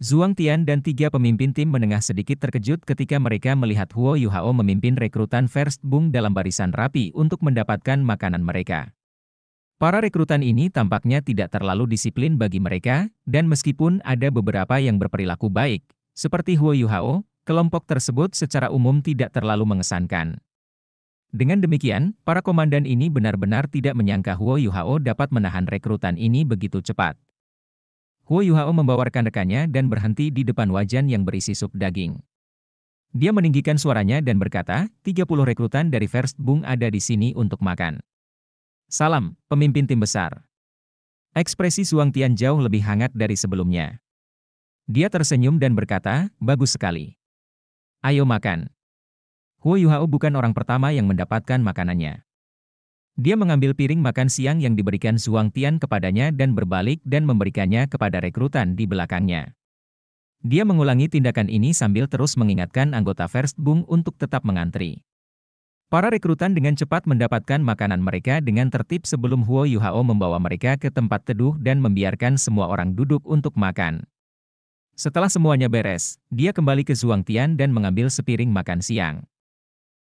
Zhuang Tian dan tiga pemimpin tim menengah sedikit terkejut ketika mereka melihat Huo Yuhao memimpin rekrutan First Bung dalam barisan rapi untuk mendapatkan makanan mereka. Para rekrutan ini tampaknya tidak terlalu disiplin bagi mereka, dan meskipun ada beberapa yang berperilaku baik, seperti Huo Yuhao, kelompok tersebut secara umum tidak terlalu mengesankan. Dengan demikian, para komandan ini benar-benar tidak menyangka Huo Yuhao dapat menahan rekrutan ini begitu cepat. Huo Yuhao membawarkan rekannya dan berhenti di depan wajan yang berisi sup daging. Dia meninggikan suaranya dan berkata, 30 rekrutan dari First Bung ada di sini untuk makan. Salam, pemimpin tim besar. Ekspresi Suang Tian jauh lebih hangat dari sebelumnya. Dia tersenyum dan berkata, bagus sekali. Ayo makan. Huo Yuhao bukan orang pertama yang mendapatkan makanannya. Dia mengambil piring makan siang yang diberikan Zhuang Tian kepadanya dan berbalik dan memberikannya kepada rekrutan di belakangnya. Dia mengulangi tindakan ini sambil terus mengingatkan anggota First Bung untuk tetap mengantri. Para rekrutan dengan cepat mendapatkan makanan mereka dengan tertib sebelum Huo Yuhao membawa mereka ke tempat teduh dan membiarkan semua orang duduk untuk makan. Setelah semuanya beres, dia kembali ke Zhuang Tian dan mengambil sepiring makan siang.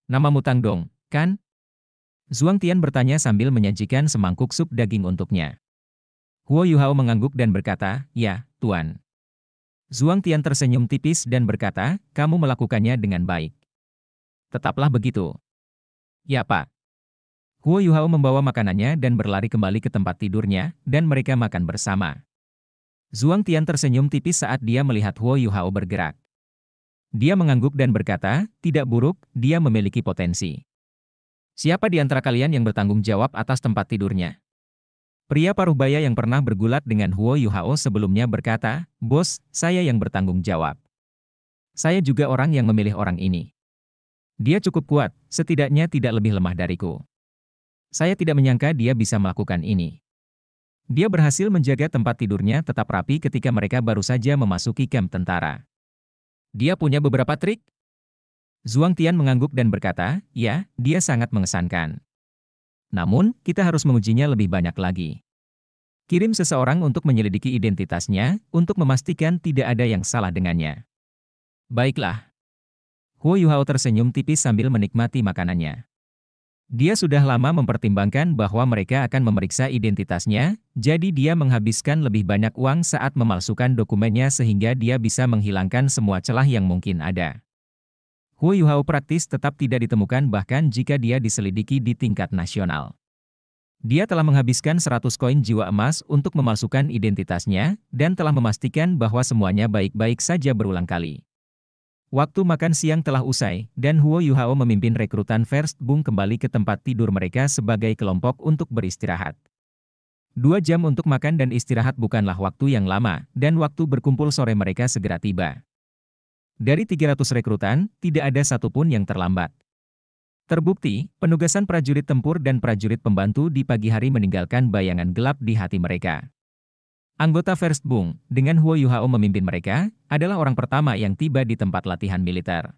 Nama mutang Dong, kan? Zhuang Tian bertanya sambil menyajikan semangkuk sup daging untuknya. Huo Yuhao mengangguk dan berkata, Ya, Tuan. Zhuang Tian tersenyum tipis dan berkata, Kamu melakukannya dengan baik. Tetaplah begitu. Ya Pak. Huo Yuhao membawa makanannya dan berlari kembali ke tempat tidurnya, dan mereka makan bersama. Zhuang Tian tersenyum tipis saat dia melihat Huo Yuhao bergerak. Dia mengangguk dan berkata, tidak buruk, dia memiliki potensi. Siapa di antara kalian yang bertanggung jawab atas tempat tidurnya? Pria paruh baya yang pernah bergulat dengan Huo Yuhao sebelumnya berkata, Bos, saya yang bertanggung jawab. Saya juga orang yang memilih orang ini. Dia cukup kuat, setidaknya tidak lebih lemah dariku. Saya tidak menyangka dia bisa melakukan ini. Dia berhasil menjaga tempat tidurnya tetap rapi ketika mereka baru saja memasuki kamp tentara. Dia punya beberapa trik, Zhuang Tian mengangguk dan berkata, ya, dia sangat mengesankan. Namun, kita harus mengujinya lebih banyak lagi. Kirim seseorang untuk menyelidiki identitasnya, untuk memastikan tidak ada yang salah dengannya. Baiklah. Huo Yuhao tersenyum tipis sambil menikmati makanannya. Dia sudah lama mempertimbangkan bahwa mereka akan memeriksa identitasnya, jadi dia menghabiskan lebih banyak uang saat memalsukan dokumennya sehingga dia bisa menghilangkan semua celah yang mungkin ada. Huo Yuhao praktis tetap tidak ditemukan bahkan jika dia diselidiki di tingkat nasional. Dia telah menghabiskan 100 koin jiwa emas untuk memasukkan identitasnya dan telah memastikan bahwa semuanya baik-baik saja berulang kali. Waktu makan siang telah usai, dan Huo Yuhao memimpin rekrutan First Bung kembali ke tempat tidur mereka sebagai kelompok untuk beristirahat. Dua jam untuk makan dan istirahat bukanlah waktu yang lama, dan waktu berkumpul sore mereka segera tiba. Dari 300 rekrutan, tidak ada satupun yang terlambat. Terbukti, penugasan prajurit tempur dan prajurit pembantu di pagi hari meninggalkan bayangan gelap di hati mereka. Anggota First Bung dengan Huo Yuhao memimpin mereka, adalah orang pertama yang tiba di tempat latihan militer.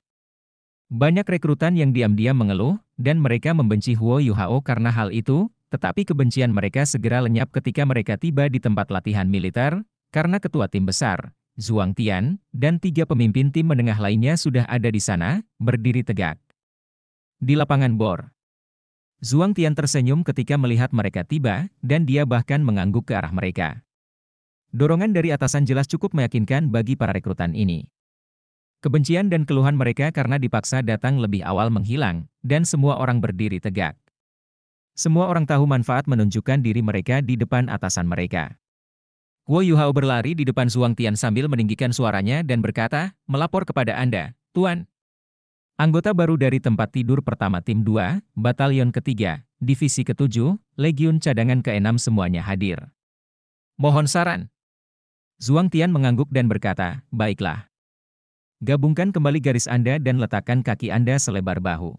Banyak rekrutan yang diam-diam mengeluh, dan mereka membenci Huo Yuhao karena hal itu, tetapi kebencian mereka segera lenyap ketika mereka tiba di tempat latihan militer, karena ketua tim besar, Zhuang Tian, dan tiga pemimpin tim menengah lainnya sudah ada di sana, berdiri tegak. Di lapangan bor. Zhuang Tian tersenyum ketika melihat mereka tiba, dan dia bahkan mengangguk ke arah mereka. Dorongan dari atasan jelas cukup meyakinkan bagi para rekrutan ini. Kebencian dan keluhan mereka karena dipaksa datang lebih awal menghilang, dan semua orang berdiri tegak. Semua orang tahu manfaat menunjukkan diri mereka di depan atasan mereka. Guo Yuhao berlari di depan Zhuang Tian sambil meninggikan suaranya dan berkata, melapor kepada Anda, Tuan. Anggota baru dari tempat tidur pertama tim 2, batalion ketiga, divisi ketujuh, 7 legiun cadangan keenam semuanya hadir. Mohon saran. Zhuang Tian mengangguk dan berkata, baiklah. Gabungkan kembali garis Anda dan letakkan kaki Anda selebar bahu.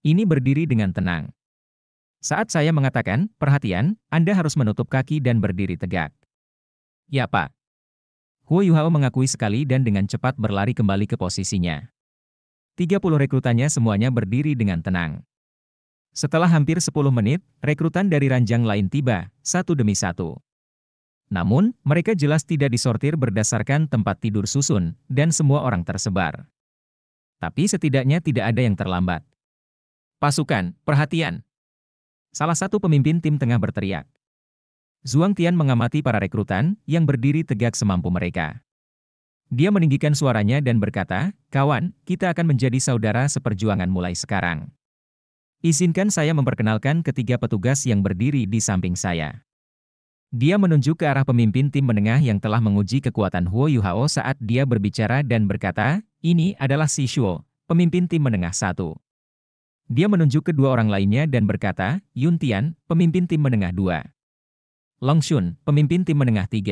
Ini berdiri dengan tenang. Saat saya mengatakan, perhatian, Anda harus menutup kaki dan berdiri tegak. Ya Pak. Huo Yuhao mengakui sekali dan dengan cepat berlari kembali ke posisinya. 30 rekrutannya semuanya berdiri dengan tenang. Setelah hampir 10 menit, rekrutan dari ranjang lain tiba, satu demi satu. Namun, mereka jelas tidak disortir berdasarkan tempat tidur susun, dan semua orang tersebar. Tapi setidaknya tidak ada yang terlambat. Pasukan, perhatian! Salah satu pemimpin tim tengah berteriak. Zhuang Tian mengamati para rekrutan yang berdiri tegak semampu mereka. Dia meninggikan suaranya dan berkata, Kawan, kita akan menjadi saudara seperjuangan mulai sekarang. Izinkan saya memperkenalkan ketiga petugas yang berdiri di samping saya. Dia menunjuk ke arah pemimpin tim menengah yang telah menguji kekuatan Huo Yuhao saat dia berbicara dan berkata, ini adalah Si Shuo, pemimpin tim menengah satu. Dia menunjuk kedua orang lainnya dan berkata, Yun Tian, pemimpin tim menengah dua. Longshun, pemimpin tim menengah 3.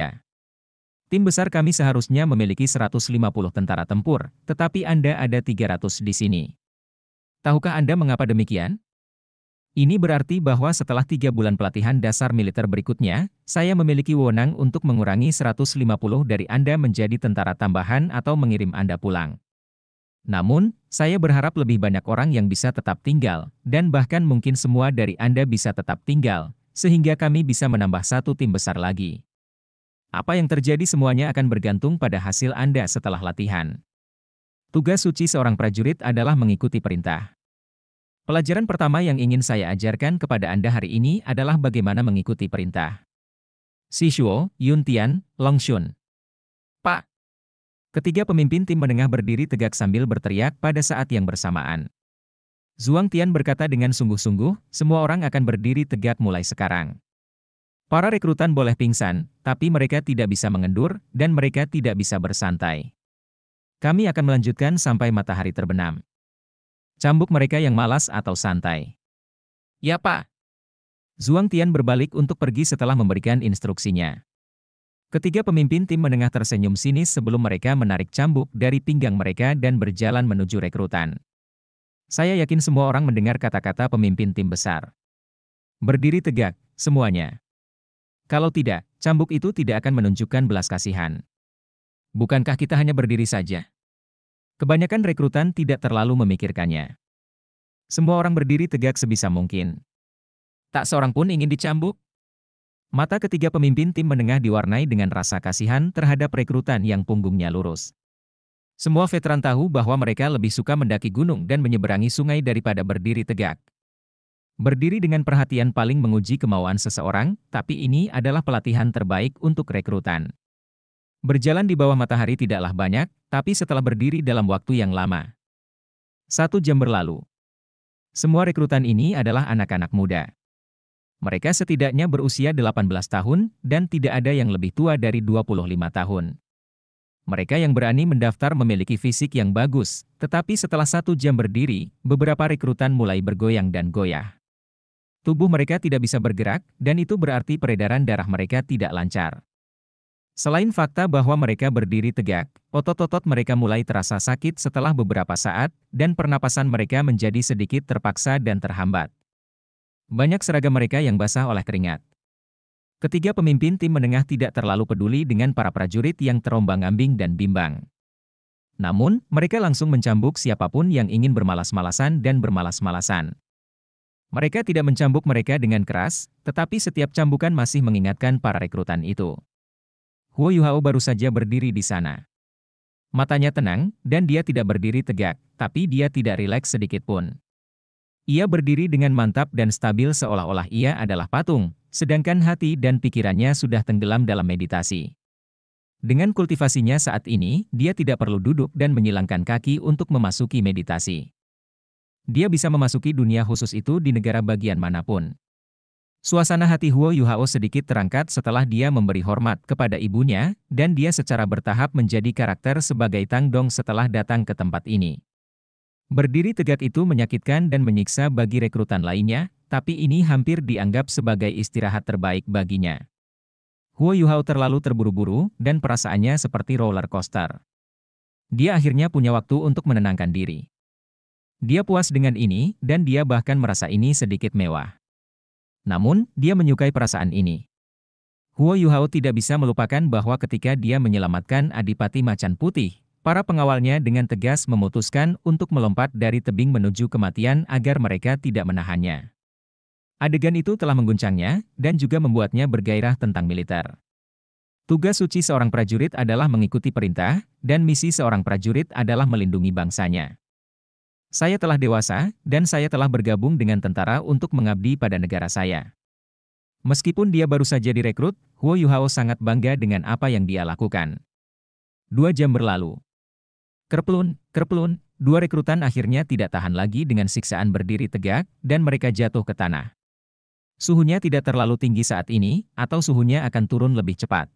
Tim besar kami seharusnya memiliki 150 tentara tempur, tetapi Anda ada 300 di sini. Tahukah Anda mengapa demikian? Ini berarti bahwa setelah tiga bulan pelatihan dasar militer berikutnya, saya memiliki wewenang untuk mengurangi 150 dari Anda menjadi tentara tambahan atau mengirim Anda pulang. Namun, saya berharap lebih banyak orang yang bisa tetap tinggal, dan bahkan mungkin semua dari Anda bisa tetap tinggal, sehingga kami bisa menambah satu tim besar lagi. Apa yang terjadi semuanya akan bergantung pada hasil Anda setelah latihan. Tugas suci seorang prajurit adalah mengikuti perintah. Pelajaran pertama yang ingin saya ajarkan kepada Anda hari ini adalah bagaimana mengikuti perintah. Sishuo, Long Shun. Pak. Ketiga pemimpin tim menengah berdiri tegak sambil berteriak pada saat yang bersamaan. Zhuang Tian berkata dengan sungguh-sungguh, semua orang akan berdiri tegak mulai sekarang. Para rekrutan boleh pingsan, tapi mereka tidak bisa mengendur, dan mereka tidak bisa bersantai. Kami akan melanjutkan sampai matahari terbenam. Cambuk mereka yang malas atau santai. Ya Pak. Zhuang Tian berbalik untuk pergi setelah memberikan instruksinya. Ketiga pemimpin tim menengah tersenyum sinis sebelum mereka menarik cambuk dari pinggang mereka dan berjalan menuju rekrutan. Saya yakin semua orang mendengar kata-kata pemimpin tim besar. Berdiri tegak, semuanya. Kalau tidak, cambuk itu tidak akan menunjukkan belas kasihan. Bukankah kita hanya berdiri saja? Kebanyakan rekrutan tidak terlalu memikirkannya. Semua orang berdiri tegak sebisa mungkin. Tak seorang pun ingin dicambuk. Mata ketiga pemimpin tim menengah diwarnai dengan rasa kasihan terhadap rekrutan yang punggungnya lurus. Semua veteran tahu bahwa mereka lebih suka mendaki gunung dan menyeberangi sungai daripada berdiri tegak. Berdiri dengan perhatian paling menguji kemauan seseorang, tapi ini adalah pelatihan terbaik untuk rekrutan. Berjalan di bawah matahari tidaklah banyak, tapi setelah berdiri dalam waktu yang lama. Satu jam berlalu. Semua rekrutan ini adalah anak-anak muda. Mereka setidaknya berusia 18 tahun, dan tidak ada yang lebih tua dari 25 tahun. Mereka yang berani mendaftar memiliki fisik yang bagus, tetapi setelah satu jam berdiri, beberapa rekrutan mulai bergoyang dan goyah. Tubuh mereka tidak bisa bergerak, dan itu berarti peredaran darah mereka tidak lancar. Selain fakta bahwa mereka berdiri tegak, otot-otot mereka mulai terasa sakit setelah beberapa saat, dan pernapasan mereka menjadi sedikit terpaksa dan terhambat. Banyak seragam mereka yang basah oleh keringat. Ketiga pemimpin tim menengah tidak terlalu peduli dengan para prajurit yang terombang-ambing dan bimbang. Namun, mereka langsung mencambuk siapapun yang ingin bermalas-malasan dan bermalas-malasan. Mereka tidak mencambuk mereka dengan keras, tetapi setiap cambukan masih mengingatkan para rekrutan itu. Huo Yuhao baru saja berdiri di sana. Matanya tenang, dan dia tidak berdiri tegak, tapi dia tidak rileks sedikit pun. Ia berdiri dengan mantap dan stabil seolah-olah ia adalah patung, sedangkan hati dan pikirannya sudah tenggelam dalam meditasi. Dengan kultivasinya saat ini, dia tidak perlu duduk dan menyilangkan kaki untuk memasuki meditasi. Dia bisa memasuki dunia khusus itu di negara bagian manapun. Suasana hati Huo Yuhao sedikit terangkat setelah dia memberi hormat kepada ibunya, dan dia secara bertahap menjadi karakter sebagai Tang Dong setelah datang ke tempat ini. Berdiri tegak itu menyakitkan dan menyiksa bagi rekrutan lainnya, tapi ini hampir dianggap sebagai istirahat terbaik baginya. Huo Yuhao terlalu terburu-buru dan perasaannya seperti roller coaster. Dia akhirnya punya waktu untuk menenangkan diri. Dia puas dengan ini dan dia bahkan merasa ini sedikit mewah. Namun, dia menyukai perasaan ini. Huo Yuhao tidak bisa melupakan bahwa ketika dia menyelamatkan Adipati Macan Putih, para pengawalnya dengan tegas memutuskan untuk melompat dari tebing menuju kematian agar mereka tidak menahannya. Adegan itu telah mengguncangnya, dan juga membuatnya bergairah tentang militer. Tugas suci seorang prajurit adalah mengikuti perintah, dan misi seorang prajurit adalah melindungi bangsanya. Saya telah dewasa, dan saya telah bergabung dengan tentara untuk mengabdi pada negara saya. Meskipun dia baru saja direkrut, Huo Yuhao sangat bangga dengan apa yang dia lakukan. Dua jam berlalu. Kerplun, kerplun, dua rekrutan akhirnya tidak tahan lagi dengan siksaan berdiri tegak, dan mereka jatuh ke tanah. Suhunya tidak terlalu tinggi saat ini, atau suhunya akan turun lebih cepat.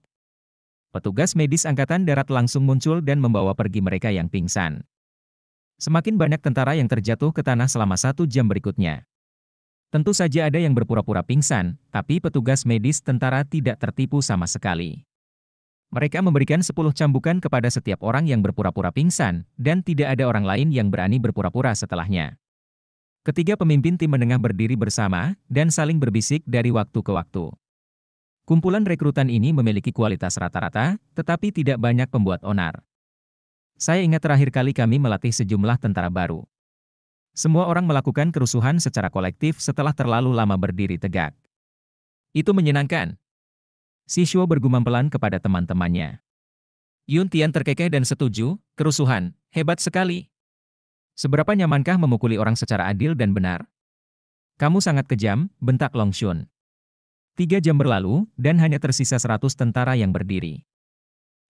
Petugas medis Angkatan Darat langsung muncul dan membawa pergi mereka yang pingsan. Semakin banyak tentara yang terjatuh ke tanah selama satu jam berikutnya. Tentu saja ada yang berpura-pura pingsan, tapi petugas medis tentara tidak tertipu sama sekali. Mereka memberikan sepuluh cambukan kepada setiap orang yang berpura-pura pingsan, dan tidak ada orang lain yang berani berpura-pura setelahnya. Ketiga pemimpin tim menengah berdiri bersama dan saling berbisik dari waktu ke waktu. Kumpulan rekrutan ini memiliki kualitas rata-rata, tetapi tidak banyak pembuat onar. Saya ingat terakhir kali kami melatih sejumlah tentara baru. Semua orang melakukan kerusuhan secara kolektif setelah terlalu lama berdiri tegak. Itu menyenangkan. Siswa bergumam pelan kepada teman-temannya. Yun Tian terkekeh dan setuju, kerusuhan, hebat sekali. Seberapa nyamankah memukuli orang secara adil dan benar? Kamu sangat kejam, bentak Long Shun. Tiga jam berlalu, dan hanya tersisa seratus tentara yang berdiri.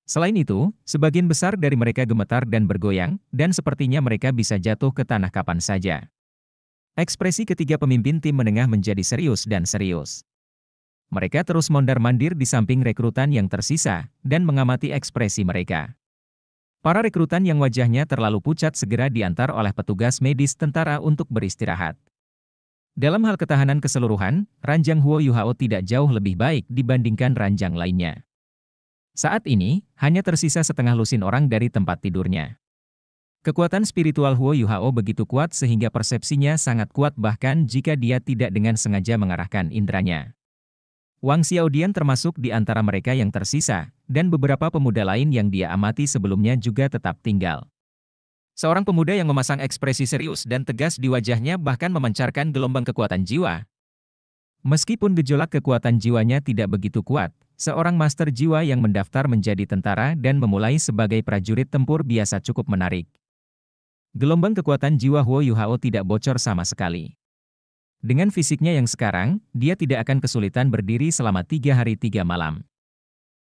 Selain itu, sebagian besar dari mereka gemetar dan bergoyang, dan sepertinya mereka bisa jatuh ke tanah kapan saja. Ekspresi ketiga pemimpin tim menengah menjadi serius dan serius. Mereka terus mondar-mandir di samping rekrutan yang tersisa, dan mengamati ekspresi mereka. Para rekrutan yang wajahnya terlalu pucat segera diantar oleh petugas medis tentara untuk beristirahat. Dalam hal ketahanan keseluruhan, ranjang Huo Yuhao tidak jauh lebih baik dibandingkan ranjang lainnya. Saat ini, hanya tersisa setengah lusin orang dari tempat tidurnya. Kekuatan spiritual Huo Yuhao begitu kuat sehingga persepsinya sangat kuat bahkan jika dia tidak dengan sengaja mengarahkan indranya. Wang Xiaodian termasuk di antara mereka yang tersisa, dan beberapa pemuda lain yang dia amati sebelumnya juga tetap tinggal. Seorang pemuda yang memasang ekspresi serius dan tegas di wajahnya bahkan memancarkan gelombang kekuatan jiwa. Meskipun gejolak kekuatan jiwanya tidak begitu kuat, seorang master jiwa yang mendaftar menjadi tentara dan memulai sebagai prajurit tempur biasa cukup menarik. Gelombang kekuatan jiwa Huo Yuhao tidak bocor sama sekali. Dengan fisiknya yang sekarang, dia tidak akan kesulitan berdiri selama tiga hari tiga malam.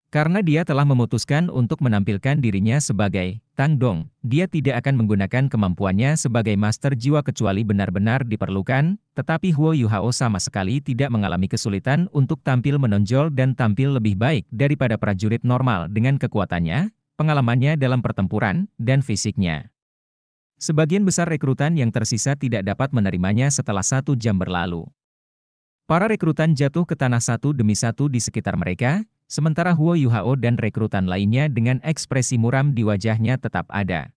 Karena dia telah memutuskan untuk menampilkan dirinya sebagai Tang Dong, dia tidak akan menggunakan kemampuannya sebagai master jiwa kecuali benar-benar diperlukan, tetapi Huo Yuhao sama sekali tidak mengalami kesulitan untuk tampil menonjol dan tampil lebih baik daripada prajurit normal dengan kekuatannya, pengalamannya dalam pertempuran, dan fisiknya. Sebagian besar rekrutan yang tersisa tidak dapat menerimanya setelah satu jam berlalu. Para rekrutan jatuh ke tanah satu demi satu di sekitar mereka, sementara Huo Yuhao dan rekrutan lainnya dengan ekspresi muram di wajahnya tetap ada.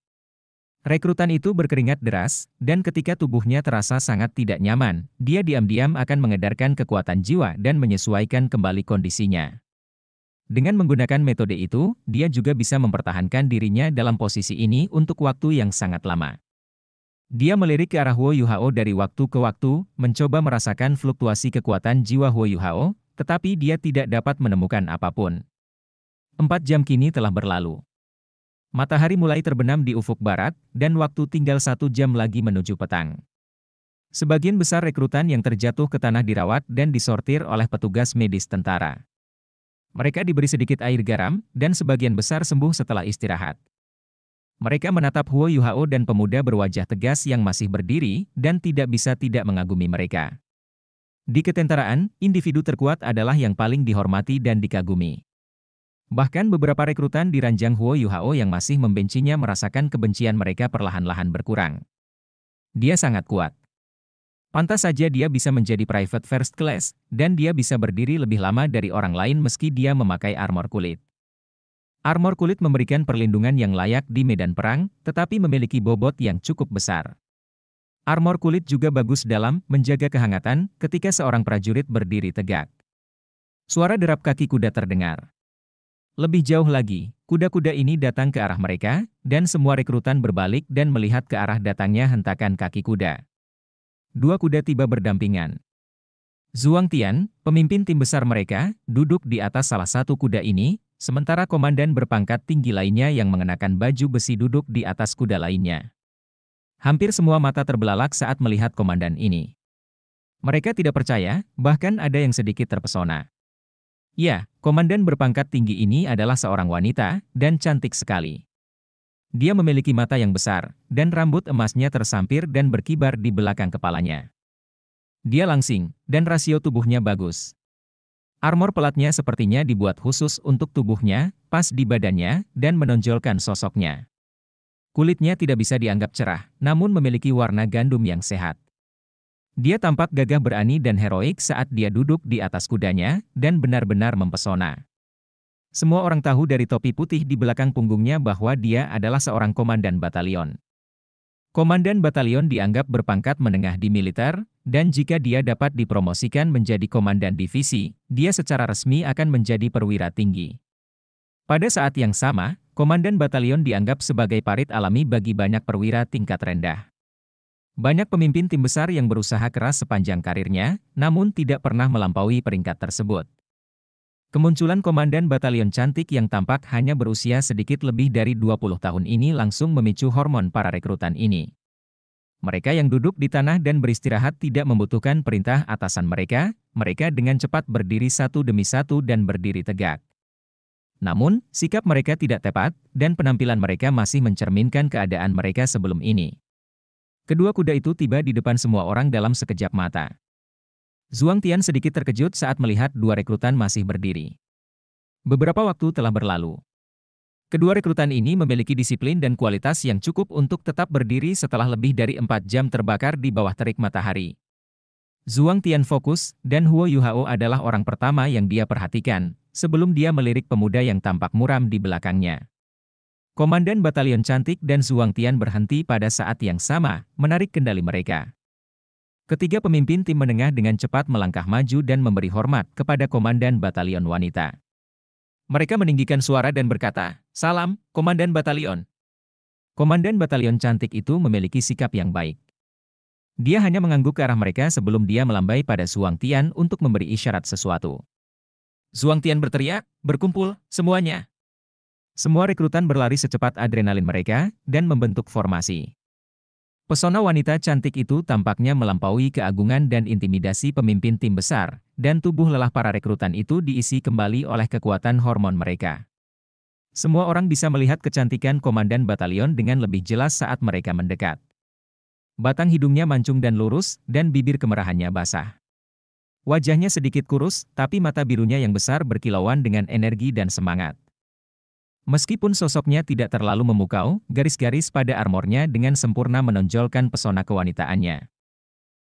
Rekrutan itu berkeringat deras, dan ketika tubuhnya terasa sangat tidak nyaman, dia diam-diam akan mengedarkan kekuatan jiwa dan menyesuaikan kembali kondisinya. Dengan menggunakan metode itu, dia juga bisa mempertahankan dirinya dalam posisi ini untuk waktu yang sangat lama. Dia melirik ke arah Huo Yuhao dari waktu ke waktu, mencoba merasakan fluktuasi kekuatan jiwa Huo Yuhao, tetapi dia tidak dapat menemukan apapun. Empat jam kini telah berlalu. Matahari mulai terbenam di ufuk barat, dan waktu tinggal satu jam lagi menuju petang. Sebagian besar rekrutan yang terjatuh ke tanah dirawat dan disortir oleh petugas medis tentara. Mereka diberi sedikit air garam, dan sebagian besar sembuh setelah istirahat. Mereka menatap Huo Yuhao dan pemuda berwajah tegas yang masih berdiri dan tidak bisa tidak mengagumi mereka. Di ketentaraan, individu terkuat adalah yang paling dihormati dan dikagumi. Bahkan beberapa rekrutan di ranjang Huo Yuhao yang masih membencinya merasakan kebencian mereka perlahan-lahan berkurang. Dia sangat kuat. Pantas saja dia bisa menjadi private first class, dan dia bisa berdiri lebih lama dari orang lain meski dia memakai armor kulit. Armor kulit memberikan perlindungan yang layak di medan perang, tetapi memiliki bobot yang cukup besar. Armor kulit juga bagus dalam menjaga kehangatan ketika seorang prajurit berdiri tegak. Suara derap kaki kuda terdengar. Lebih jauh lagi, kuda-kuda ini datang ke arah mereka, dan semua rekrutan berbalik dan melihat ke arah datangnya hentakan kaki kuda dua kuda tiba berdampingan. Zhuang Tian, pemimpin tim besar mereka, duduk di atas salah satu kuda ini, sementara komandan berpangkat tinggi lainnya yang mengenakan baju besi duduk di atas kuda lainnya. Hampir semua mata terbelalak saat melihat komandan ini. Mereka tidak percaya, bahkan ada yang sedikit terpesona. Ya, komandan berpangkat tinggi ini adalah seorang wanita, dan cantik sekali. Dia memiliki mata yang besar, dan rambut emasnya tersampir dan berkibar di belakang kepalanya. Dia langsing, dan rasio tubuhnya bagus. Armor pelatnya sepertinya dibuat khusus untuk tubuhnya, pas di badannya, dan menonjolkan sosoknya. Kulitnya tidak bisa dianggap cerah, namun memiliki warna gandum yang sehat. Dia tampak gagah berani dan heroik saat dia duduk di atas kudanya, dan benar-benar mempesona. Semua orang tahu dari topi putih di belakang punggungnya bahwa dia adalah seorang komandan batalion. Komandan batalion dianggap berpangkat menengah di militer, dan jika dia dapat dipromosikan menjadi komandan divisi, dia secara resmi akan menjadi perwira tinggi. Pada saat yang sama, komandan batalion dianggap sebagai parit alami bagi banyak perwira tingkat rendah. Banyak pemimpin tim besar yang berusaha keras sepanjang karirnya, namun tidak pernah melampaui peringkat tersebut. Kemunculan Komandan Batalion Cantik yang tampak hanya berusia sedikit lebih dari 20 tahun ini langsung memicu hormon para rekrutan ini. Mereka yang duduk di tanah dan beristirahat tidak membutuhkan perintah atasan mereka, mereka dengan cepat berdiri satu demi satu dan berdiri tegak. Namun, sikap mereka tidak tepat, dan penampilan mereka masih mencerminkan keadaan mereka sebelum ini. Kedua kuda itu tiba di depan semua orang dalam sekejap mata. Zhuang Tian sedikit terkejut saat melihat dua rekrutan masih berdiri. Beberapa waktu telah berlalu. Kedua rekrutan ini memiliki disiplin dan kualitas yang cukup untuk tetap berdiri setelah lebih dari empat jam terbakar di bawah terik matahari. Zhuang Tian fokus, dan Huo Yuhao adalah orang pertama yang dia perhatikan, sebelum dia melirik pemuda yang tampak muram di belakangnya. Komandan Batalion Cantik dan Zhuang Tian berhenti pada saat yang sama, menarik kendali mereka. Ketiga pemimpin tim menengah dengan cepat melangkah maju dan memberi hormat kepada Komandan Batalion Wanita. Mereka meninggikan suara dan berkata, Salam, Komandan Batalion. Komandan Batalion cantik itu memiliki sikap yang baik. Dia hanya mengangguk ke arah mereka sebelum dia melambai pada Suang Tian untuk memberi isyarat sesuatu. Suang Tian berteriak, berkumpul, semuanya. Semua rekrutan berlari secepat adrenalin mereka dan membentuk formasi. Pesona wanita cantik itu tampaknya melampaui keagungan dan intimidasi pemimpin tim besar, dan tubuh lelah para rekrutan itu diisi kembali oleh kekuatan hormon mereka. Semua orang bisa melihat kecantikan komandan batalion dengan lebih jelas saat mereka mendekat. Batang hidungnya mancung dan lurus, dan bibir kemerahannya basah. Wajahnya sedikit kurus, tapi mata birunya yang besar berkilauan dengan energi dan semangat. Meskipun sosoknya tidak terlalu memukau, garis-garis pada armornya dengan sempurna menonjolkan pesona kewanitaannya.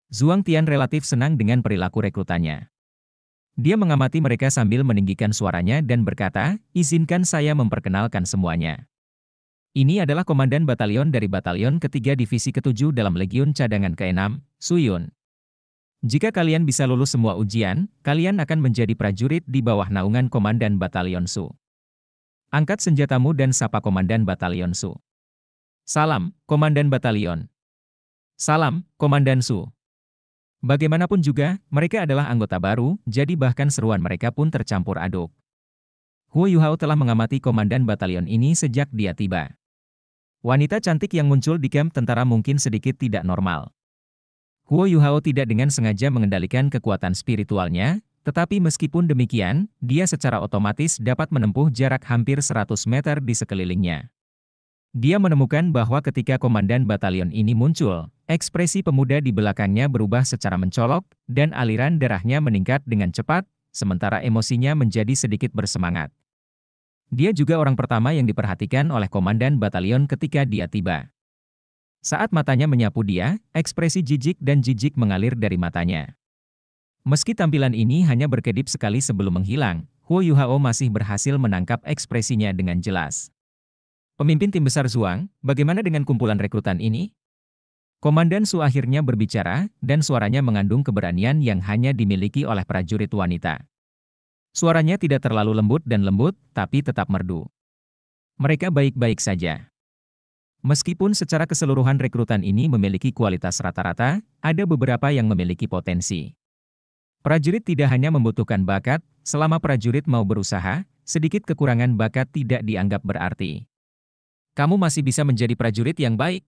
Zhuang Tian relatif senang dengan perilaku rekrutannya. Dia mengamati mereka sambil meninggikan suaranya dan berkata, izinkan saya memperkenalkan semuanya. Ini adalah komandan batalion dari batalion ketiga divisi ketujuh dalam Legiun Cadangan ke-6, Suyun. Jika kalian bisa lulus semua ujian, kalian akan menjadi prajurit di bawah naungan komandan batalion Su. Angkat senjatamu dan sapa Komandan Batalion Su. Salam, Komandan Batalion. Salam, Komandan Su. Bagaimanapun juga, mereka adalah anggota baru, jadi bahkan seruan mereka pun tercampur aduk. Huo Yuhao telah mengamati komandan batalion ini sejak dia tiba. Wanita cantik yang muncul di kamp tentara mungkin sedikit tidak normal. Huo Yuhao tidak dengan sengaja mengendalikan kekuatan spiritualnya, tetapi meskipun demikian, dia secara otomatis dapat menempuh jarak hampir 100 meter di sekelilingnya. Dia menemukan bahwa ketika komandan batalion ini muncul, ekspresi pemuda di belakangnya berubah secara mencolok, dan aliran darahnya meningkat dengan cepat, sementara emosinya menjadi sedikit bersemangat. Dia juga orang pertama yang diperhatikan oleh komandan batalion ketika dia tiba. Saat matanya menyapu dia, ekspresi jijik dan jijik mengalir dari matanya. Meski tampilan ini hanya berkedip sekali sebelum menghilang, Huo Yuhao masih berhasil menangkap ekspresinya dengan jelas. Pemimpin tim besar Zhuang, bagaimana dengan kumpulan rekrutan ini? Komandan Su akhirnya berbicara, dan suaranya mengandung keberanian yang hanya dimiliki oleh prajurit wanita. Suaranya tidak terlalu lembut dan lembut, tapi tetap merdu. Mereka baik-baik saja. Meskipun secara keseluruhan rekrutan ini memiliki kualitas rata-rata, ada beberapa yang memiliki potensi. Prajurit tidak hanya membutuhkan bakat, selama prajurit mau berusaha, sedikit kekurangan bakat tidak dianggap berarti. Kamu masih bisa menjadi prajurit yang baik.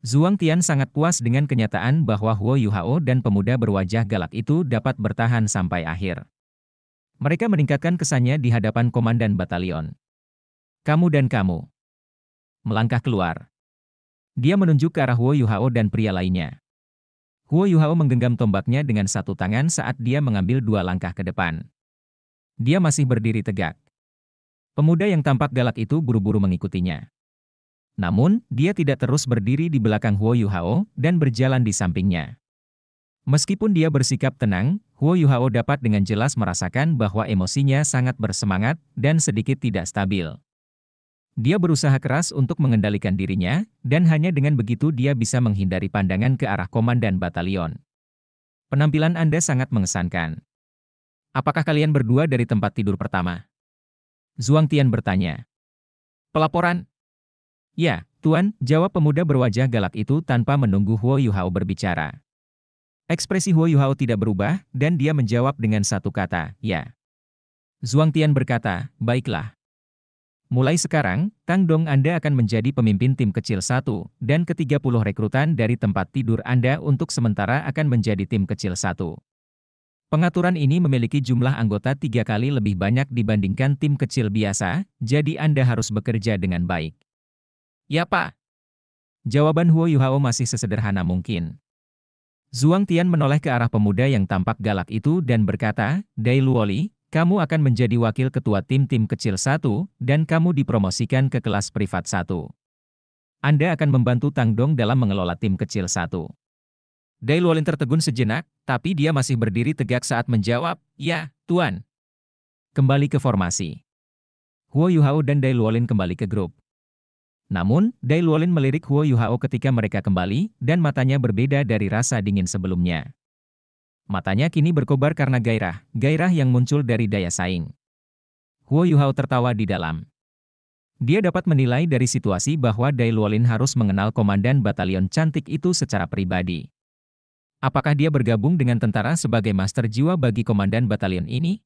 Zhuang Tian sangat puas dengan kenyataan bahwa Huo Yuhao dan pemuda berwajah galak itu dapat bertahan sampai akhir. Mereka meningkatkan kesannya di hadapan komandan batalion. Kamu dan kamu. Melangkah keluar. Dia menunjuk ke arah Huo Yuhao dan pria lainnya. Huo Yuhao menggenggam tombaknya dengan satu tangan saat dia mengambil dua langkah ke depan. Dia masih berdiri tegak. Pemuda yang tampak galak itu buru-buru mengikutinya. Namun, dia tidak terus berdiri di belakang Huo Yuhao dan berjalan di sampingnya. Meskipun dia bersikap tenang, Huo Yuhao dapat dengan jelas merasakan bahwa emosinya sangat bersemangat dan sedikit tidak stabil. Dia berusaha keras untuk mengendalikan dirinya, dan hanya dengan begitu dia bisa menghindari pandangan ke arah komandan batalion. Penampilan Anda sangat mengesankan. Apakah kalian berdua dari tempat tidur pertama? Zhuang Tian bertanya. Pelaporan? Ya, Tuan, jawab pemuda berwajah galak itu tanpa menunggu Huo Yuhao berbicara. Ekspresi Huo Yuhao tidak berubah, dan dia menjawab dengan satu kata, ya. Zhuang Tian berkata, baiklah. Mulai sekarang, Kang Dong Anda akan menjadi pemimpin tim kecil 1, dan ke-30 rekrutan dari tempat tidur Anda untuk sementara akan menjadi tim kecil 1. Pengaturan ini memiliki jumlah anggota tiga kali lebih banyak dibandingkan tim kecil biasa, jadi Anda harus bekerja dengan baik. Ya Pak. Jawaban Huo Yuhao masih sesederhana mungkin. Zhuang Tian menoleh ke arah pemuda yang tampak galak itu dan berkata, Dai Luoli, kamu akan menjadi wakil ketua tim-tim kecil satu, dan kamu dipromosikan ke kelas privat satu. Anda akan membantu Tang Dong dalam mengelola tim kecil satu. Dai Luolin tertegun sejenak, tapi dia masih berdiri tegak saat menjawab, Ya, Tuan. Kembali ke formasi. Huo Yuhao dan Dai Luolin kembali ke grup. Namun, Dai Luolin melirik Huo Yuhao ketika mereka kembali, dan matanya berbeda dari rasa dingin sebelumnya. Matanya kini berkobar karena gairah, gairah yang muncul dari daya saing. Huo Yuhao tertawa di dalam. Dia dapat menilai dari situasi bahwa Dai Luolin harus mengenal komandan batalion cantik itu secara pribadi. Apakah dia bergabung dengan tentara sebagai master jiwa bagi komandan batalion ini?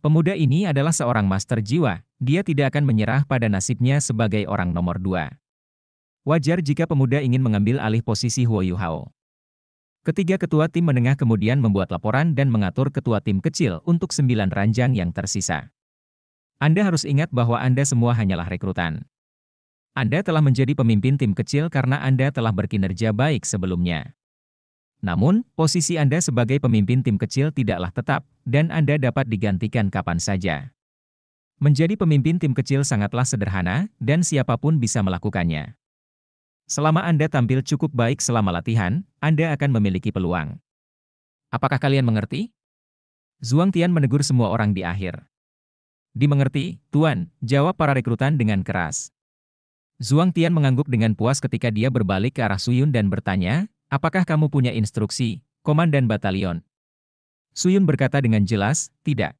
Pemuda ini adalah seorang master jiwa, dia tidak akan menyerah pada nasibnya sebagai orang nomor dua. Wajar jika pemuda ingin mengambil alih posisi Huo Yuhao. Ketiga ketua tim menengah kemudian membuat laporan dan mengatur ketua tim kecil untuk sembilan ranjang yang tersisa. Anda harus ingat bahwa Anda semua hanyalah rekrutan. Anda telah menjadi pemimpin tim kecil karena Anda telah berkinerja baik sebelumnya. Namun, posisi Anda sebagai pemimpin tim kecil tidaklah tetap, dan Anda dapat digantikan kapan saja. Menjadi pemimpin tim kecil sangatlah sederhana, dan siapapun bisa melakukannya. Selama Anda tampil cukup baik selama latihan, Anda akan memiliki peluang. Apakah kalian mengerti? Zhuang Tian menegur semua orang di akhir. Dimengerti, Tuan, jawab para rekrutan dengan keras. Zhuang Tian mengangguk dengan puas ketika dia berbalik ke arah Suyun dan bertanya, apakah kamu punya instruksi, Komandan Batalion? Suyun berkata dengan jelas, tidak.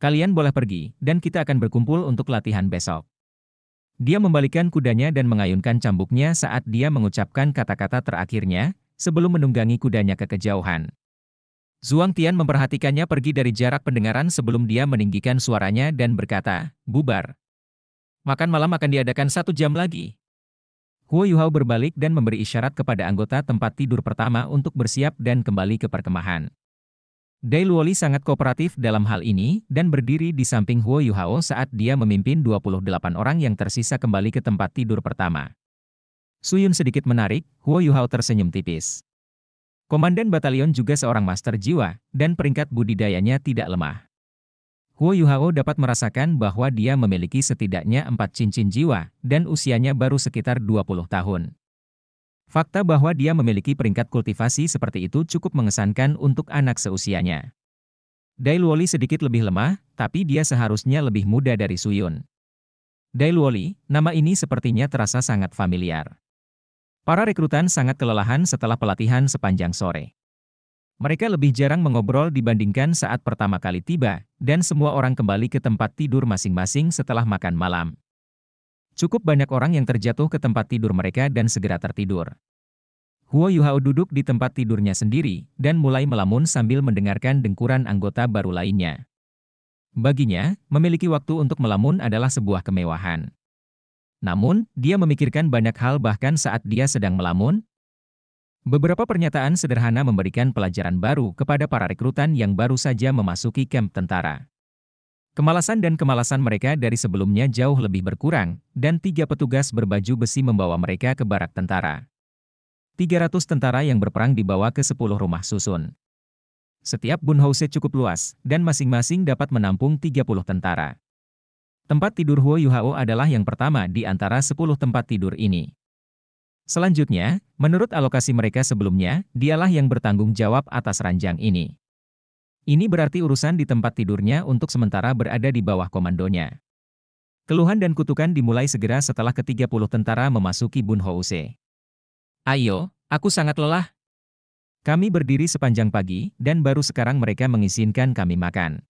Kalian boleh pergi, dan kita akan berkumpul untuk latihan besok. Dia membalikkan kudanya dan mengayunkan cambuknya saat dia mengucapkan kata-kata terakhirnya, sebelum menunggangi kudanya ke kejauhan. Zhuang Tian memperhatikannya pergi dari jarak pendengaran sebelum dia meninggikan suaranya dan berkata, bubar. Makan malam akan diadakan satu jam lagi. Huo Yuhao berbalik dan memberi isyarat kepada anggota tempat tidur pertama untuk bersiap dan kembali ke perkemahan. Dai Luoli sangat kooperatif dalam hal ini dan berdiri di samping Huo Yuhao saat dia memimpin 28 orang yang tersisa kembali ke tempat tidur pertama. Suyun sedikit menarik, Huo Yuhao tersenyum tipis. Komandan batalion juga seorang master jiwa, dan peringkat budidayanya tidak lemah. Huo Yuhao dapat merasakan bahwa dia memiliki setidaknya empat cincin jiwa, dan usianya baru sekitar 20 tahun. Fakta bahwa dia memiliki peringkat kultivasi seperti itu cukup mengesankan untuk anak seusianya. Dailwoli sedikit lebih lemah, tapi dia seharusnya lebih muda dari Suyun. Dailwoli, nama ini sepertinya terasa sangat familiar. Para rekrutan sangat kelelahan setelah pelatihan sepanjang sore. Mereka lebih jarang mengobrol dibandingkan saat pertama kali tiba, dan semua orang kembali ke tempat tidur masing-masing setelah makan malam. Cukup banyak orang yang terjatuh ke tempat tidur mereka dan segera tertidur. Huo Yuhao duduk di tempat tidurnya sendiri dan mulai melamun sambil mendengarkan dengkuran anggota baru lainnya. Baginya, memiliki waktu untuk melamun adalah sebuah kemewahan. Namun, dia memikirkan banyak hal bahkan saat dia sedang melamun. Beberapa pernyataan sederhana memberikan pelajaran baru kepada para rekrutan yang baru saja memasuki kamp tentara. Kemalasan dan kemalasan mereka dari sebelumnya jauh lebih berkurang, dan tiga petugas berbaju besi membawa mereka ke barak tentara. 300 tentara yang berperang dibawa ke 10 rumah susun. Setiap bunhouse cukup luas, dan masing-masing dapat menampung 30 tentara. Tempat tidur Huo Yuhao adalah yang pertama di antara 10 tempat tidur ini. Selanjutnya, menurut alokasi mereka sebelumnya, dialah yang bertanggung jawab atas ranjang ini. Ini berarti urusan di tempat tidurnya untuk sementara berada di bawah komandonya. Keluhan dan kutukan dimulai segera setelah ke-30 tentara memasuki Bunhouse. Ayo, aku sangat lelah. Kami berdiri sepanjang pagi, dan baru sekarang mereka mengizinkan kami makan.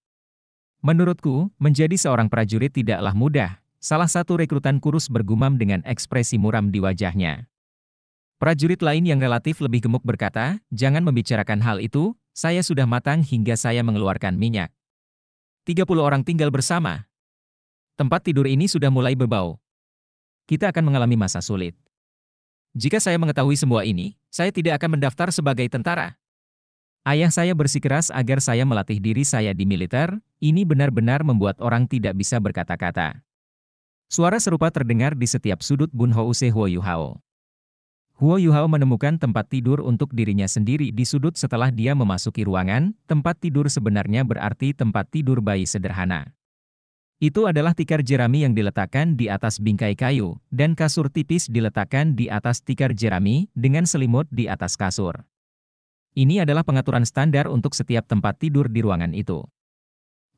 Menurutku, menjadi seorang prajurit tidaklah mudah, salah satu rekrutan kurus bergumam dengan ekspresi muram di wajahnya. Prajurit lain yang relatif lebih gemuk berkata, jangan membicarakan hal itu, saya sudah matang hingga saya mengeluarkan minyak. 30 orang tinggal bersama. Tempat tidur ini sudah mulai berbau. Kita akan mengalami masa sulit. Jika saya mengetahui semua ini, saya tidak akan mendaftar sebagai tentara. Ayah saya bersikeras agar saya melatih diri saya di militer, ini benar-benar membuat orang tidak bisa berkata-kata. Suara serupa terdengar di setiap sudut Bunho Sehwo Yuhao. Huo Yuhao menemukan tempat tidur untuk dirinya sendiri di sudut setelah dia memasuki ruangan, tempat tidur sebenarnya berarti tempat tidur bayi sederhana. Itu adalah tikar jerami yang diletakkan di atas bingkai kayu, dan kasur tipis diletakkan di atas tikar jerami, dengan selimut di atas kasur. Ini adalah pengaturan standar untuk setiap tempat tidur di ruangan itu.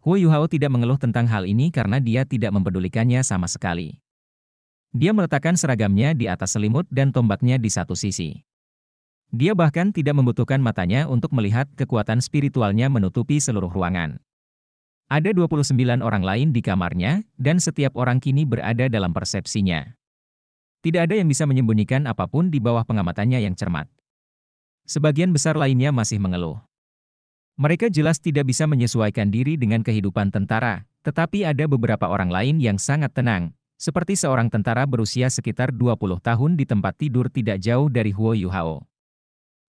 Huo Yuhao tidak mengeluh tentang hal ini karena dia tidak mempedulikannya sama sekali. Dia meletakkan seragamnya di atas selimut dan tombaknya di satu sisi. Dia bahkan tidak membutuhkan matanya untuk melihat kekuatan spiritualnya menutupi seluruh ruangan. Ada 29 orang lain di kamarnya, dan setiap orang kini berada dalam persepsinya. Tidak ada yang bisa menyembunyikan apapun di bawah pengamatannya yang cermat. Sebagian besar lainnya masih mengeluh. Mereka jelas tidak bisa menyesuaikan diri dengan kehidupan tentara, tetapi ada beberapa orang lain yang sangat tenang, seperti seorang tentara berusia sekitar 20 tahun di tempat tidur tidak jauh dari Huo Yuhao.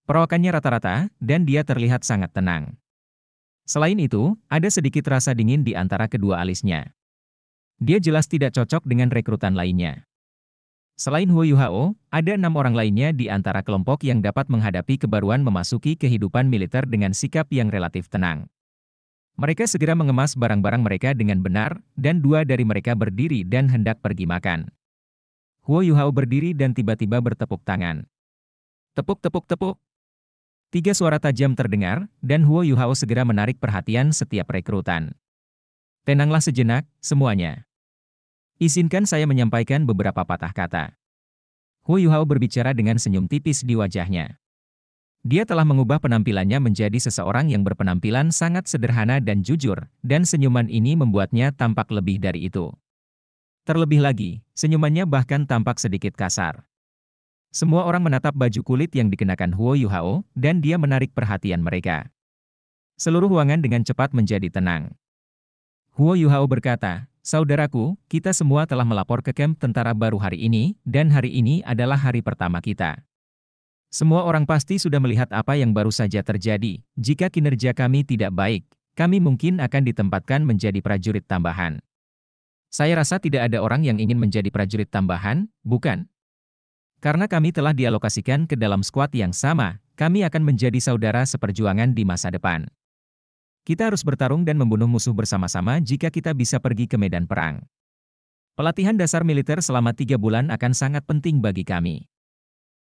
Perawakannya rata-rata, dan dia terlihat sangat tenang. Selain itu, ada sedikit rasa dingin di antara kedua alisnya. Dia jelas tidak cocok dengan rekrutan lainnya. Selain Huo Yuhao, ada enam orang lainnya di antara kelompok yang dapat menghadapi kebaruan memasuki kehidupan militer dengan sikap yang relatif tenang. Mereka segera mengemas barang-barang mereka dengan benar, dan dua dari mereka berdiri dan hendak pergi makan. Huo Yuhao berdiri dan tiba-tiba bertepuk tangan. Tepuk-tepuk-tepuk. Tiga suara tajam terdengar, dan Huo Yuhao segera menarik perhatian setiap rekrutan. Tenanglah sejenak, semuanya. Izinkan saya menyampaikan beberapa patah kata. Huo Yuhao berbicara dengan senyum tipis di wajahnya. Dia telah mengubah penampilannya menjadi seseorang yang berpenampilan sangat sederhana dan jujur, dan senyuman ini membuatnya tampak lebih dari itu. Terlebih lagi, senyumannya bahkan tampak sedikit kasar. Semua orang menatap baju kulit yang dikenakan Huo Yuhao, dan dia menarik perhatian mereka. Seluruh ruangan dengan cepat menjadi tenang. Huo Yuhao berkata, Saudaraku, kita semua telah melapor ke kamp tentara baru hari ini, dan hari ini adalah hari pertama kita. Semua orang pasti sudah melihat apa yang baru saja terjadi. Jika kinerja kami tidak baik, kami mungkin akan ditempatkan menjadi prajurit tambahan. Saya rasa tidak ada orang yang ingin menjadi prajurit tambahan, bukan? Karena kami telah dialokasikan ke dalam skuad yang sama, kami akan menjadi saudara seperjuangan di masa depan. Kita harus bertarung dan membunuh musuh bersama-sama jika kita bisa pergi ke medan perang. Pelatihan dasar militer selama tiga bulan akan sangat penting bagi kami.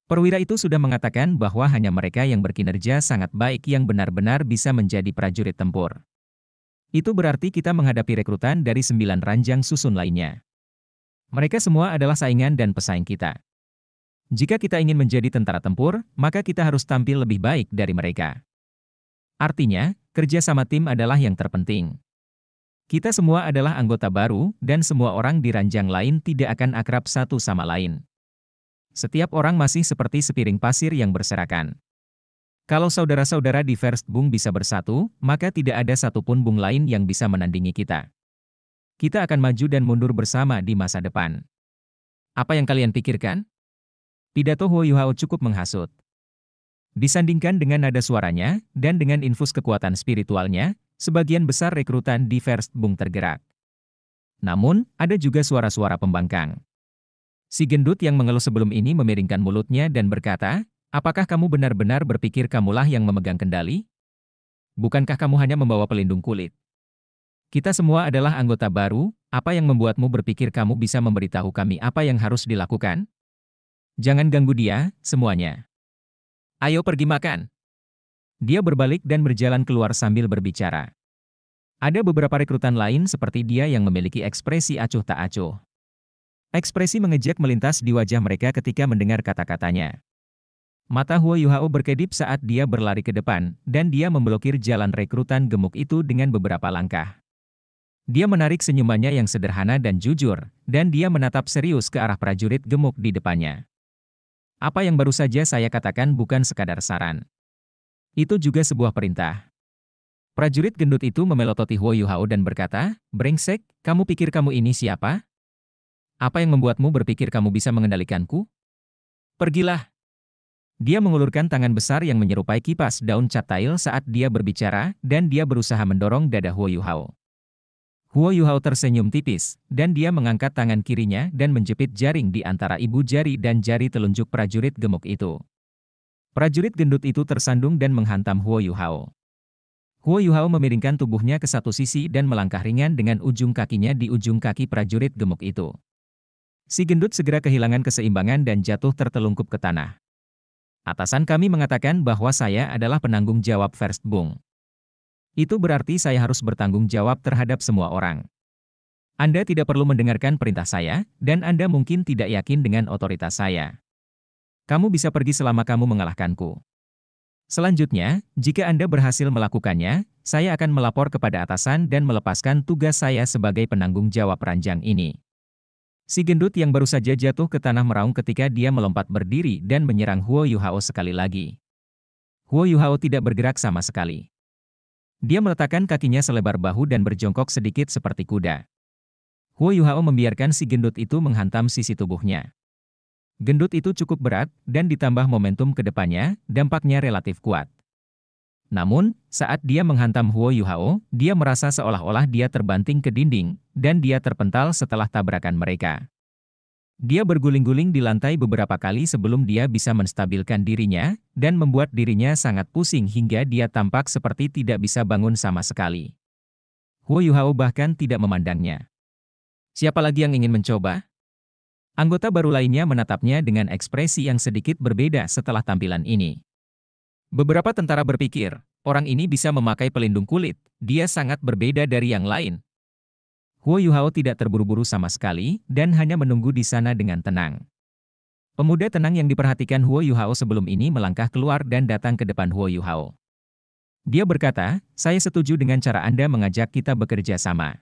Perwira itu sudah mengatakan bahwa hanya mereka yang berkinerja sangat baik yang benar-benar bisa menjadi prajurit tempur. Itu berarti kita menghadapi rekrutan dari sembilan ranjang susun lainnya. Mereka semua adalah saingan dan pesaing kita. Jika kita ingin menjadi tentara tempur, maka kita harus tampil lebih baik dari mereka. Artinya, kerja sama tim adalah yang terpenting. Kita semua adalah anggota baru, dan semua orang di ranjang lain tidak akan akrab satu sama lain setiap orang masih seperti sepiring pasir yang berserakan. Kalau saudara-saudara di First Bung bisa bersatu, maka tidak ada satupun Bung lain yang bisa menandingi kita. Kita akan maju dan mundur bersama di masa depan. Apa yang kalian pikirkan? Pidato Huo Yuhao cukup menghasut. Disandingkan dengan nada suaranya, dan dengan infus kekuatan spiritualnya, sebagian besar rekrutan di First Bung tergerak. Namun, ada juga suara-suara pembangkang. Si gendut yang mengeluh sebelum ini memiringkan mulutnya dan berkata, apakah kamu benar-benar berpikir kamulah yang memegang kendali? Bukankah kamu hanya membawa pelindung kulit? Kita semua adalah anggota baru, apa yang membuatmu berpikir kamu bisa memberitahu kami apa yang harus dilakukan? Jangan ganggu dia, semuanya. Ayo pergi makan. Dia berbalik dan berjalan keluar sambil berbicara. Ada beberapa rekrutan lain seperti dia yang memiliki ekspresi acuh tak acuh. Ekspresi mengejek melintas di wajah mereka ketika mendengar kata-katanya. Mata Huo Yuhao berkedip saat dia berlari ke depan, dan dia memblokir jalan rekrutan gemuk itu dengan beberapa langkah. Dia menarik senyumannya yang sederhana dan jujur, dan dia menatap serius ke arah prajurit gemuk di depannya. Apa yang baru saja saya katakan bukan sekadar saran. Itu juga sebuah perintah. Prajurit gendut itu memelototi Huo Yuhao dan berkata, Brengsek, kamu pikir kamu ini siapa? Apa yang membuatmu berpikir kamu bisa mengendalikanku? Pergilah. Dia mengulurkan tangan besar yang menyerupai kipas daun catail saat dia berbicara, dan dia berusaha mendorong dada Huo Yuhao. Huo Yuhao tersenyum tipis, dan dia mengangkat tangan kirinya dan menjepit jaring di antara ibu jari dan jari telunjuk prajurit gemuk itu. Prajurit gendut itu tersandung dan menghantam Huo Yuhao. Huo Yuhao memiringkan tubuhnya ke satu sisi dan melangkah ringan dengan ujung kakinya di ujung kaki prajurit gemuk itu. Si gendut segera kehilangan keseimbangan dan jatuh tertelungkup ke tanah. Atasan kami mengatakan bahwa saya adalah penanggung jawab First Bung. Itu berarti saya harus bertanggung jawab terhadap semua orang. Anda tidak perlu mendengarkan perintah saya, dan Anda mungkin tidak yakin dengan otoritas saya. Kamu bisa pergi selama kamu mengalahkanku. Selanjutnya, jika Anda berhasil melakukannya, saya akan melapor kepada atasan dan melepaskan tugas saya sebagai penanggung jawab ranjang ini. Si gendut yang baru saja jatuh ke tanah meraung ketika dia melompat berdiri dan menyerang Huo Yuhao sekali lagi. Huo Yuhao tidak bergerak sama sekali. Dia meletakkan kakinya selebar bahu dan berjongkok sedikit seperti kuda. Huo Yuhao membiarkan si gendut itu menghantam sisi tubuhnya. Gendut itu cukup berat, dan ditambah momentum ke depannya, dampaknya relatif kuat. Namun, saat dia menghantam Huo Yuhao, dia merasa seolah-olah dia terbanting ke dinding, dan dia terpental setelah tabrakan mereka. Dia berguling-guling di lantai beberapa kali sebelum dia bisa menstabilkan dirinya, dan membuat dirinya sangat pusing hingga dia tampak seperti tidak bisa bangun sama sekali. Huo Yuhao bahkan tidak memandangnya. Siapa lagi yang ingin mencoba? Anggota baru lainnya menatapnya dengan ekspresi yang sedikit berbeda setelah tampilan ini. Beberapa tentara berpikir, orang ini bisa memakai pelindung kulit, dia sangat berbeda dari yang lain. Huo Yuhao tidak terburu-buru sama sekali, dan hanya menunggu di sana dengan tenang. Pemuda tenang yang diperhatikan Huo Yuhao sebelum ini melangkah keluar dan datang ke depan Huo Yuhao. Dia berkata, saya setuju dengan cara Anda mengajak kita bekerja sama.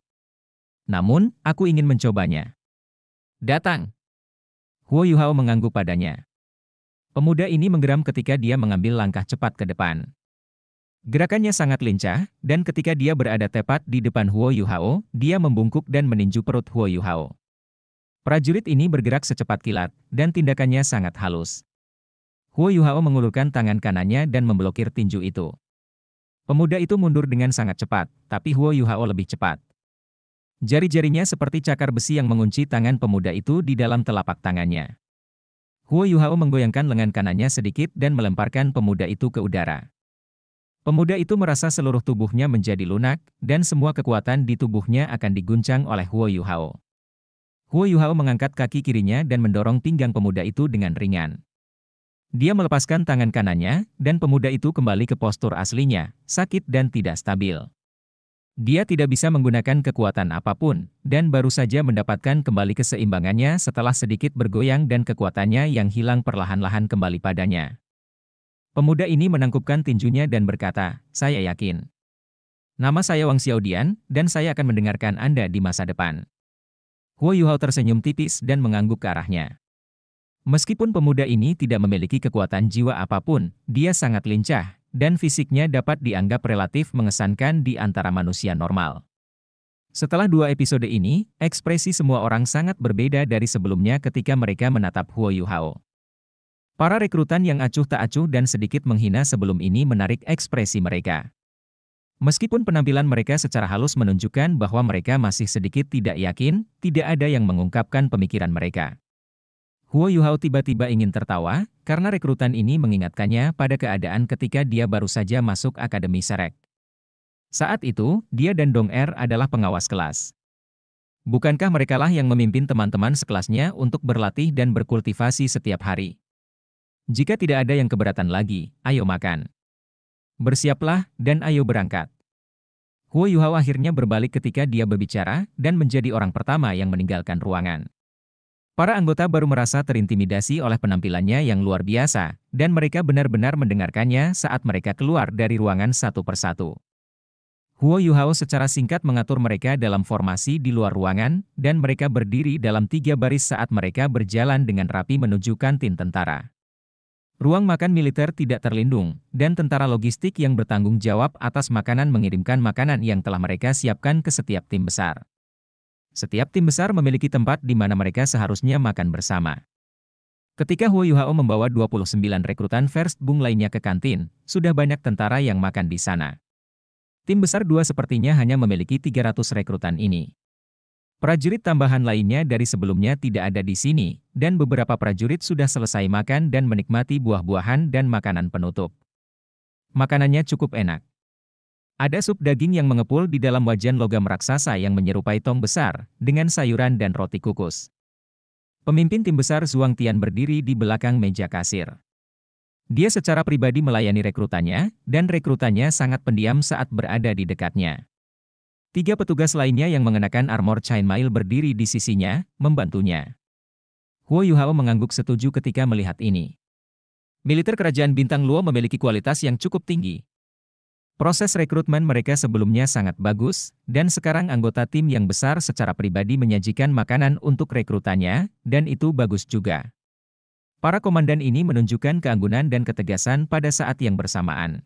Namun, aku ingin mencobanya. Datang. Huo Yuhao mengangguk padanya. Pemuda ini menggeram ketika dia mengambil langkah cepat ke depan. Gerakannya sangat lincah, dan ketika dia berada tepat di depan Huo Yuhao, dia membungkuk dan meninju perut Huo Yuhao. Prajurit ini bergerak secepat kilat, dan tindakannya sangat halus. Huo Yuhao mengulurkan tangan kanannya dan memblokir tinju itu. Pemuda itu mundur dengan sangat cepat, tapi Huo Yuhao lebih cepat. Jari-jarinya seperti cakar besi yang mengunci tangan pemuda itu di dalam telapak tangannya. Huo Yuhao menggoyangkan lengan kanannya sedikit dan melemparkan pemuda itu ke udara. Pemuda itu merasa seluruh tubuhnya menjadi lunak, dan semua kekuatan di tubuhnya akan diguncang oleh Huo Yuhao. Huo Yuhao mengangkat kaki kirinya dan mendorong pinggang pemuda itu dengan ringan. Dia melepaskan tangan kanannya, dan pemuda itu kembali ke postur aslinya, sakit dan tidak stabil. Dia tidak bisa menggunakan kekuatan apapun, dan baru saja mendapatkan kembali keseimbangannya setelah sedikit bergoyang dan kekuatannya yang hilang perlahan-lahan kembali padanya. Pemuda ini menangkupkan tinjunya dan berkata, saya yakin. Nama saya Wang Xiaodian, dan saya akan mendengarkan Anda di masa depan. Huo Yuhao tersenyum tipis dan mengangguk ke arahnya. Meskipun pemuda ini tidak memiliki kekuatan jiwa apapun, dia sangat lincah dan fisiknya dapat dianggap relatif mengesankan di antara manusia normal. Setelah dua episode ini, ekspresi semua orang sangat berbeda dari sebelumnya ketika mereka menatap Huo Yuhao. Para rekrutan yang acuh tak acuh dan sedikit menghina sebelum ini menarik ekspresi mereka. Meskipun penampilan mereka secara halus menunjukkan bahwa mereka masih sedikit tidak yakin, tidak ada yang mengungkapkan pemikiran mereka. Huo Yuhao tiba-tiba ingin tertawa, karena rekrutan ini mengingatkannya pada keadaan ketika dia baru saja masuk Akademi Serek. Saat itu, dia dan Dong Er adalah pengawas kelas. Bukankah merekalah yang memimpin teman-teman sekelasnya untuk berlatih dan berkultivasi setiap hari? Jika tidak ada yang keberatan lagi, ayo makan. Bersiaplah, dan ayo berangkat. Huo Yuhao akhirnya berbalik ketika dia berbicara dan menjadi orang pertama yang meninggalkan ruangan. Para anggota baru merasa terintimidasi oleh penampilannya yang luar biasa, dan mereka benar-benar mendengarkannya saat mereka keluar dari ruangan satu persatu. Huo Yuhao secara singkat mengatur mereka dalam formasi di luar ruangan, dan mereka berdiri dalam tiga baris saat mereka berjalan dengan rapi menuju kantin tentara. Ruang makan militer tidak terlindung, dan tentara logistik yang bertanggung jawab atas makanan mengirimkan makanan yang telah mereka siapkan ke setiap tim besar. Setiap tim besar memiliki tempat di mana mereka seharusnya makan bersama. Ketika Huo Yuhao membawa 29 rekrutan First Bung lainnya ke kantin, sudah banyak tentara yang makan di sana. Tim besar dua sepertinya hanya memiliki 300 rekrutan ini. Prajurit tambahan lainnya dari sebelumnya tidak ada di sini, dan beberapa prajurit sudah selesai makan dan menikmati buah-buahan dan makanan penutup. Makanannya cukup enak. Ada sup daging yang mengepul di dalam wajan logam raksasa yang menyerupai tong besar, dengan sayuran dan roti kukus. Pemimpin tim besar Zhuang Tian berdiri di belakang meja kasir. Dia secara pribadi melayani rekrutannya, dan rekrutannya sangat pendiam saat berada di dekatnya. Tiga petugas lainnya yang mengenakan armor chainmail berdiri di sisinya, membantunya. Huo Yuhao mengangguk setuju ketika melihat ini. Militer kerajaan Bintang Luo memiliki kualitas yang cukup tinggi, Proses rekrutmen mereka sebelumnya sangat bagus, dan sekarang anggota tim yang besar secara pribadi menyajikan makanan untuk rekrutannya, dan itu bagus juga. Para komandan ini menunjukkan keanggunan dan ketegasan pada saat yang bersamaan.